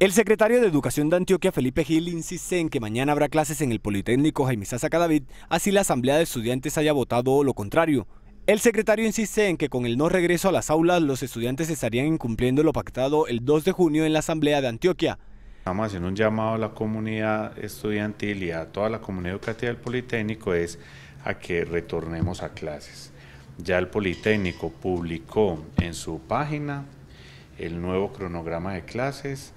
El secretario de Educación de Antioquia, Felipe Gil, insiste en que mañana habrá clases en el Politécnico Jaime Sasa Cadavid, así la Asamblea de Estudiantes haya votado lo contrario. El secretario insiste en que con el no regreso a las aulas, los estudiantes estarían incumpliendo lo pactado el 2 de junio en la Asamblea de Antioquia. Estamos haciendo un llamado a la comunidad estudiantil y a toda la comunidad educativa del Politécnico es a que retornemos a clases. Ya el Politécnico publicó en su página el nuevo cronograma de clases,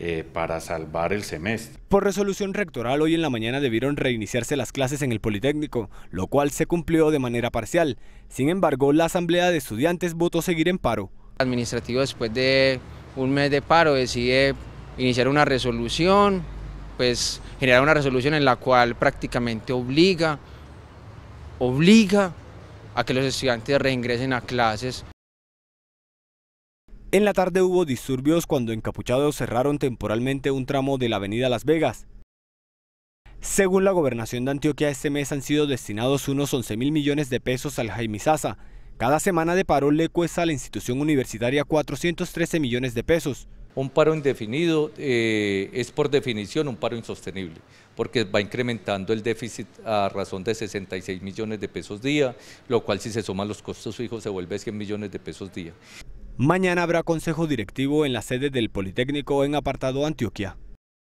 eh, para salvar el semestre. Por resolución rectoral, hoy en la mañana debieron reiniciarse las clases en el Politécnico, lo cual se cumplió de manera parcial. Sin embargo, la Asamblea de Estudiantes votó seguir en paro. El administrativo después de un mes de paro decide iniciar una resolución, pues generar una resolución en la cual prácticamente obliga, obliga a que los estudiantes reingresen a clases. En la tarde hubo disturbios cuando encapuchados cerraron temporalmente un tramo de la avenida Las Vegas. Según la gobernación de Antioquia, este mes han sido destinados unos 11 mil millones de pesos al Jaime Sasa. Cada semana de paro le cuesta a la institución universitaria 413 millones de pesos. Un paro indefinido eh, es por definición un paro insostenible, porque va incrementando el déficit a razón de 66 millones de pesos día, lo cual si se suman los costos fijos se vuelve 100 millones de pesos día. Mañana habrá consejo directivo en la sede del Politécnico en apartado Antioquia.